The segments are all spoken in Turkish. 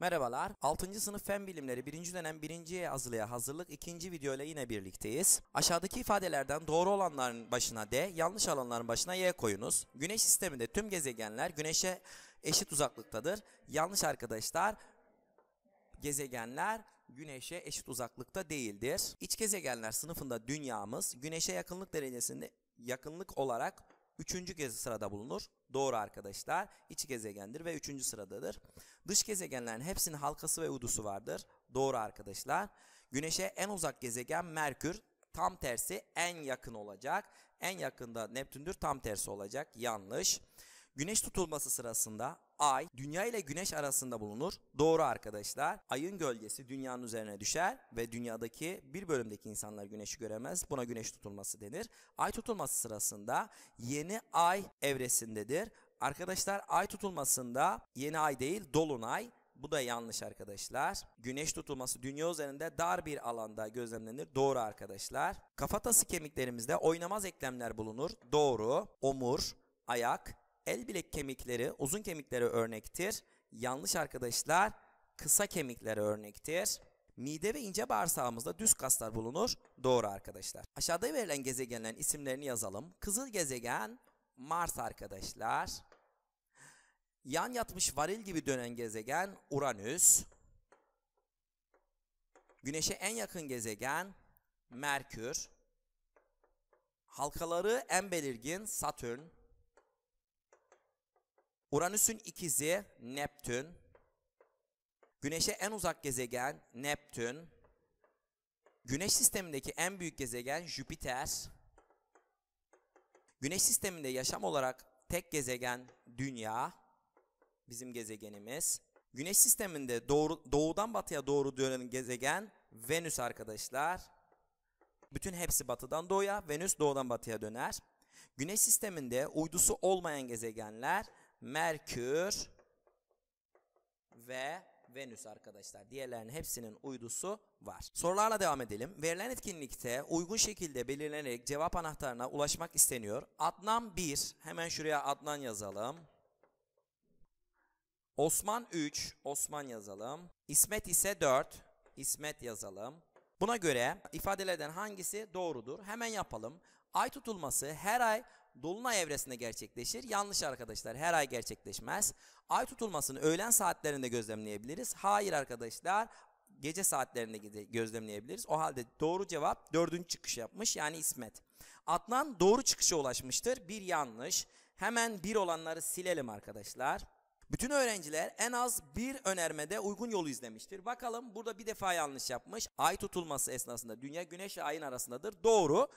Merhabalar. 6. sınıf fen bilimleri 1. dönem 1. azılıya hazırlık 2. video ile yine birlikteyiz. Aşağıdaki ifadelerden doğru olanların başına D, yanlış olanların başına Y koyunuz. Güneş sisteminde tüm gezegenler güneşe eşit uzaklıktadır. Yanlış arkadaşlar. Gezegenler güneşe eşit uzaklıkta değildir. İç gezegenler sınıfında dünyamız güneşe yakınlık derecesinde yakınlık olarak üçüncü kez sırada bulunur. Doğru arkadaşlar. İç gezegendir ve üçüncü sıradadır. Dış gezegenlerin hepsinin halkası ve uydusu vardır. Doğru arkadaşlar. Güneş'e en uzak gezegen Merkür. Tam tersi en yakın olacak. En yakında Neptün'dür tam tersi olacak. Yanlış. Güneş tutulması sırasında ay dünya ile güneş arasında bulunur. Doğru arkadaşlar. Ayın gölgesi dünyanın üzerine düşer ve dünyadaki bir bölümdeki insanlar güneşi göremez. Buna güneş tutulması denir. Ay tutulması sırasında yeni ay evresindedir. Arkadaşlar ay tutulmasında yeni ay değil dolunay bu da yanlış arkadaşlar. Güneş tutulması dünya üzerinde dar bir alanda gözlemlenir. Doğru arkadaşlar. Kafatası kemiklerimizde oynamaz eklemler bulunur. Doğru. Omur, ayak, el bilek kemikleri uzun kemiklere örnektir. Yanlış arkadaşlar kısa kemiklere örnektir. Mide ve ince bağırsağımızda düz kaslar bulunur. Doğru arkadaşlar. Aşağıda verilen gezegenlerin isimlerini yazalım. Kızıl gezegen Mars arkadaşlar. Yan yatmış varil gibi dönen gezegen Uranüs. Güneşe en yakın gezegen Merkür. Halkaları en belirgin Satürn. Uranüs'ün ikizi Neptün. Güneş'e en uzak gezegen Neptün. Güneş sistemindeki en büyük gezegen Jüpiter. Güneş sisteminde yaşam olarak tek gezegen Dünya. Bizim gezegenimiz. Güneş sisteminde doğru, doğudan batıya doğru dönen gezegen Venüs arkadaşlar. Bütün hepsi batıdan doğuya, Venüs doğudan batıya döner. Güneş sisteminde uydusu olmayan gezegenler Merkür ve Venüs arkadaşlar. Diğerlerinin hepsinin uydusu var. Sorularla devam edelim. Verilen etkinlikte uygun şekilde belirlenerek cevap anahtarına ulaşmak isteniyor. Adnan 1. Hemen şuraya Adnan yazalım. Osman 3. Osman yazalım. İsmet ise 4. İsmet yazalım. Buna göre ifadelerden hangisi doğrudur? Hemen yapalım. Ay tutulması her ay dolunay evresinde gerçekleşir. Yanlış arkadaşlar her ay gerçekleşmez. Ay tutulmasını öğlen saatlerinde gözlemleyebiliriz. Hayır arkadaşlar gece saatlerinde gözlemleyebiliriz. O halde doğru cevap dördüncü çıkış yapmış yani İsmet. Adnan doğru çıkışa ulaşmıştır. Bir yanlış. Hemen bir olanları silelim arkadaşlar. Bütün öğrenciler en az bir önermede uygun yolu izlemiştir. Bakalım burada bir defa yanlış yapmış. Ay tutulması esnasında dünya güneş ayın arasındadır. Doğru.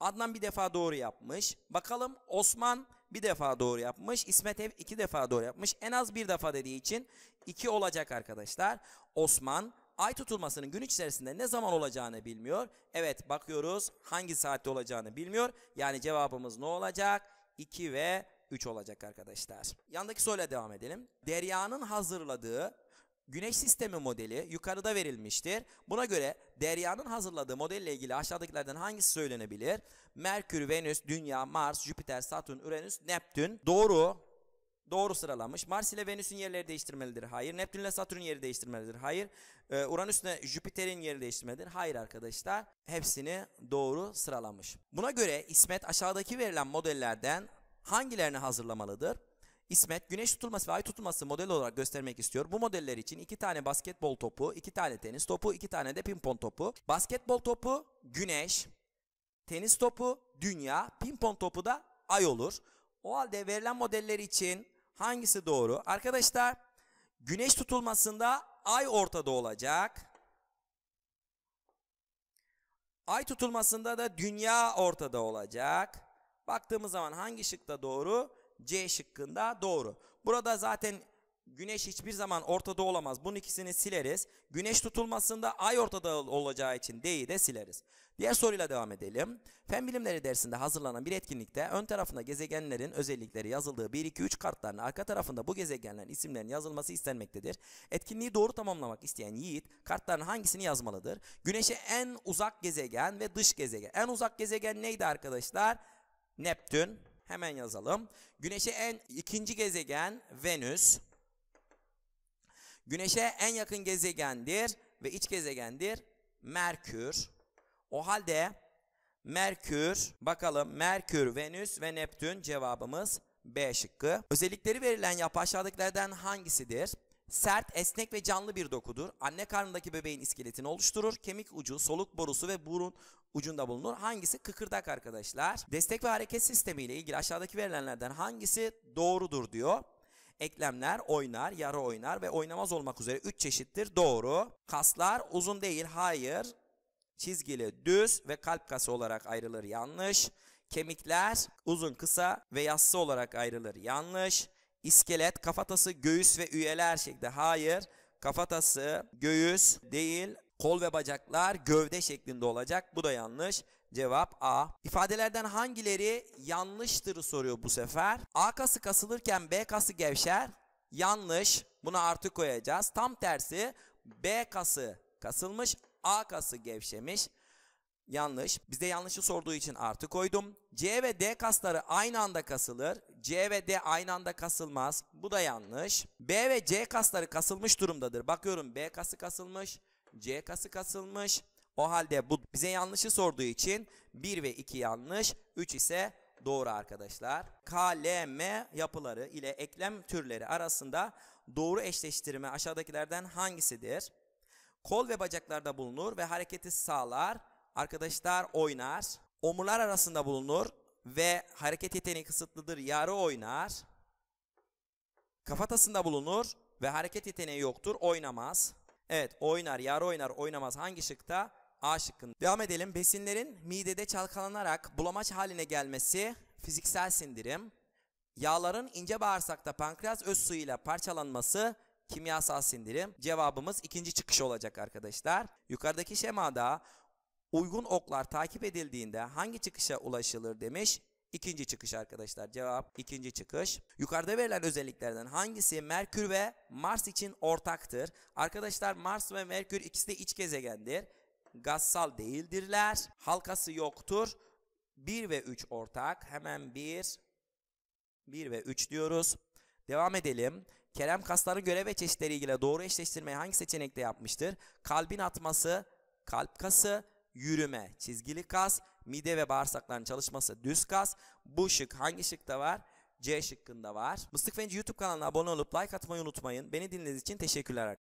Adnan bir defa doğru yapmış. Bakalım Osman bir defa doğru yapmış. İsmet Ev iki defa doğru yapmış. En az bir defa dediği için iki olacak arkadaşlar. Osman ay tutulmasının gün içerisinde ne zaman olacağını bilmiyor. Evet bakıyoruz hangi saatte olacağını bilmiyor. Yani cevabımız ne olacak? 2 ve 3 olacak arkadaşlar. Yandaki soruyla devam edelim. Derya'nın hazırladığı Güneş sistemi modeli yukarıda verilmiştir. Buna göre Derya'nın hazırladığı modelle ilgili aşağıdakilerden hangisi söylenebilir? Merkür, Venüs, Dünya, Mars, Jüpiter, Satürn, Uranüs, Neptün. Doğru. Doğru sıralanmış. Mars ile Venüs'ün yerleri değiştirmelidir. Hayır. Neptün ile Satürn yeri değiştirmelidir. Hayır. Ee, Uranüs ile Jüpiter'in yeri değiştirmelidir. Hayır arkadaşlar. Hepsini doğru sıralamış. Buna göre İsmet aşağıdaki verilen modellerden hangilerini hazırlamalıdır? İsmet güneş tutulması ve ay tutulması model olarak göstermek istiyor. Bu modeller için iki tane basketbol topu, iki tane tenis topu, iki tane de pimpon topu. Basketbol topu güneş, tenis topu dünya, pimpon topu da ay olur. O halde verilen modeller için hangisi doğru? Arkadaşlar güneş tutulmasında ay ortada olacak. Ay tutulmasında da dünya ortada olacak. Baktığımız zaman hangi şıkta doğru? C şıkkında doğru. Burada zaten güneş hiçbir zaman ortada olamaz. Bunun ikisini sileriz. Güneş tutulmasında ay ortada olacağı için D'yi de sileriz. Diğer soruyla devam edelim. Fen bilimleri dersinde hazırlanan bir etkinlikte ön tarafında gezegenlerin özellikleri yazıldığı 1, 2, 3 kartların arka tarafında bu gezegenlerin isimlerinin yazılması istenmektedir. Etkinliği doğru tamamlamak isteyen Yiğit kartların hangisini yazmalıdır? Güneşe en uzak gezegen ve dış gezegen. En uzak gezegen neydi arkadaşlar? Neptün. Hemen yazalım. Güneş'e en ikinci gezegen Venüs. Güneş'e en yakın gezegendir ve iç gezegendir Merkür. O halde Merkür, bakalım Merkür, Venüs ve Neptün cevabımız B şıkkı. Özellikleri verilen yapı aşağıdakilerden hangisidir? Sert, esnek ve canlı bir dokudur. Anne karnındaki bebeğin iskeletini oluşturur. Kemik ucu, soluk borusu ve burun ucunda bulunur. Hangisi kıkırdak arkadaşlar? Destek ve hareket sistemi ile ilgili aşağıdaki verilenlerden hangisi doğrudur diyor. Eklemler oynar, yarı oynar ve oynamaz olmak üzere 3 çeşittir. Doğru. Kaslar uzun değil, hayır. Çizgili, düz ve kalp kası olarak ayrılır. Yanlış. Kemikler uzun, kısa ve yassı olarak ayrılır. Yanlış. İskelet, kafatası, göğüs ve üyeler şeklinde. Hayır. Kafatası, göğüs değil, Kol ve bacaklar gövde şeklinde olacak. Bu da yanlış. Cevap A. İfadelerden hangileri yanlıştır soruyor bu sefer. A kası kasılırken B kası gevşer. Yanlış. Buna artı koyacağız. Tam tersi B kası kasılmış. A kası gevşemiş. Yanlış. Bizde yanlışı sorduğu için artı koydum. C ve D kasları aynı anda kasılır. C ve D aynı anda kasılmaz. Bu da yanlış. B ve C kasları kasılmış durumdadır. Bakıyorum B kası kasılmış. C kası kasılmış. O halde bu bize yanlışı sorduğu için 1 ve 2 yanlış, 3 ise doğru arkadaşlar. KLM yapıları ile eklem türleri arasında doğru eşleştirme aşağıdakilerden hangisidir? Kol ve bacaklarda bulunur ve hareketi sağlar. Arkadaşlar oynar. Omurlar arasında bulunur ve hareket yeteneği kısıtlıdır. Yarı oynar. Kafatasında bulunur ve hareket yeteneği yoktur. Oynamaz. Evet oynar, yar oynar, oynamaz hangi şıkta? A şıkkında. Devam edelim. Besinlerin midede çalkalanarak bulamaç haline gelmesi fiziksel sindirim. Yağların ince bağırsakta pankreas öz suyuyla parçalanması kimyasal sindirim. Cevabımız ikinci çıkış olacak arkadaşlar. Yukarıdaki şemada uygun oklar takip edildiğinde hangi çıkışa ulaşılır demiş. İkinci çıkış arkadaşlar cevap ikinci çıkış. Yukarıda verilen özelliklerden hangisi Merkür ve Mars için ortaktır? Arkadaşlar Mars ve Merkür ikisi de iç gezegendir. Gazsal değildirler. Halkası yoktur. 1 ve 3 ortak. Hemen 1, 1 ve 3 diyoruz. Devam edelim. Kerem kasların görev ve çeşitleri ilgili doğru eşleştirmeyi hangi seçenekte yapmıştır? Kalbin atması, kalp kası, yürüme çizgili kas, mide ve bağırsakların çalışması düz kas. Bu şık hangi şıkta var? C şıkkında var. Mıstık Fenci YouTube kanalına abone olup like atmayı unutmayın. Beni dinlediğiniz için teşekkürler.